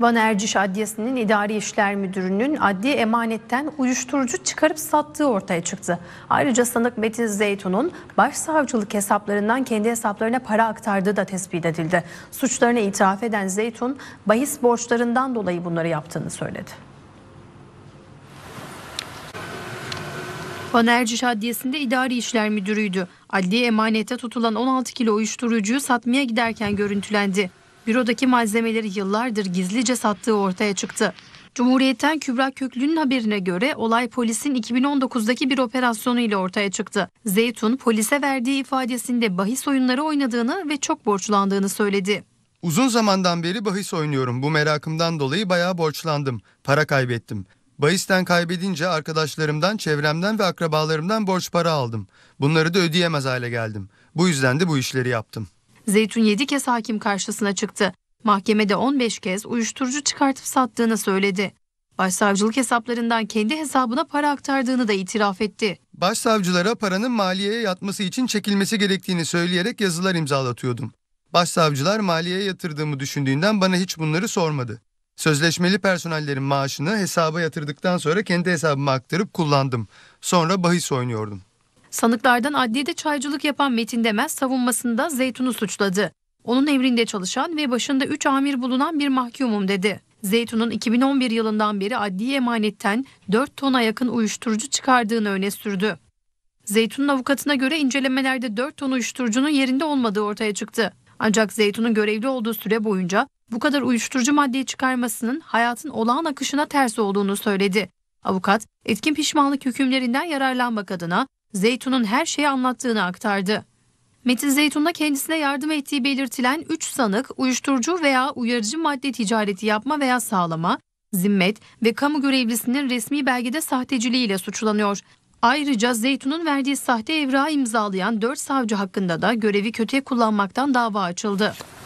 Van Erciş Adliyesi'nin İdari İşler Müdürü'nün adli emanetten uyuşturucu çıkarıp sattığı ortaya çıktı. Ayrıca sanık Metin Zeytun'un başsavcılık hesaplarından kendi hesaplarına para aktardığı da tespit edildi. Suçlarını itiraf eden Zeytun, bahis borçlarından dolayı bunları yaptığını söyledi. Van Erciş Adliyesi'nde idari işler müdürüydü. Adli emanete tutulan 16 kilo uyuşturucuyu satmaya giderken görüntülendi. Bürodaki malzemeleri yıllardır gizlice sattığı ortaya çıktı. Cumhuriyet'ten Kübra Köklü'nün haberine göre olay polisin 2019'daki bir operasyonu ile ortaya çıktı. Zeytun polise verdiği ifadesinde bahis oyunları oynadığını ve çok borçlandığını söyledi. Uzun zamandan beri bahis oynuyorum. Bu merakımdan dolayı bayağı borçlandım. Para kaybettim. Bahisten kaybedince arkadaşlarımdan, çevremden ve akrabalarımdan borç para aldım. Bunları da ödeyemez hale geldim. Bu yüzden de bu işleri yaptım. Zeytun 7 kez hakim karşısına çıktı. Mahkemede 15 kez uyuşturucu çıkartıp sattığını söyledi. Başsavcılık hesaplarından kendi hesabına para aktardığını da itiraf etti. Başsavcılara paranın maliyeye yatması için çekilmesi gerektiğini söyleyerek yazılar imzalatıyordum. Başsavcılar maliyeye yatırdığımı düşündüğünden bana hiç bunları sormadı. Sözleşmeli personellerin maaşını hesaba yatırdıktan sonra kendi hesabıma aktarıp kullandım. Sonra bahis oynuyordum. Sanıklardan adliyede çaycılık yapan Metin Demez savunmasında Zeytun'u suçladı. Onun emrinde çalışan ve başında 3 amir bulunan bir mahkumum dedi. Zeytun'un 2011 yılından beri adli emanetten 4 tona yakın uyuşturucu çıkardığını öne sürdü. Zeytun'un avukatına göre incelemelerde 4 ton uyuşturucunun yerinde olmadığı ortaya çıktı. Ancak Zeytun'un görevli olduğu süre boyunca bu kadar uyuşturucu maddeyi çıkarmasının hayatın olağan akışına ters olduğunu söyledi. Avukat, etkin pişmanlık hükümlerinden yararlanmak adına Zeytun'un her şeyi anlattığını aktardı. Metin Zeytun'a kendisine yardım ettiği belirtilen 3 sanık uyuşturucu veya uyarıcı madde ticareti yapma veya sağlama, zimmet ve kamu görevlisinin resmi belgede sahteciliğiyle suçlanıyor. Ayrıca Zeytun'un verdiği sahte evrağı imzalayan 4 savcı hakkında da görevi kötüye kullanmaktan dava açıldı.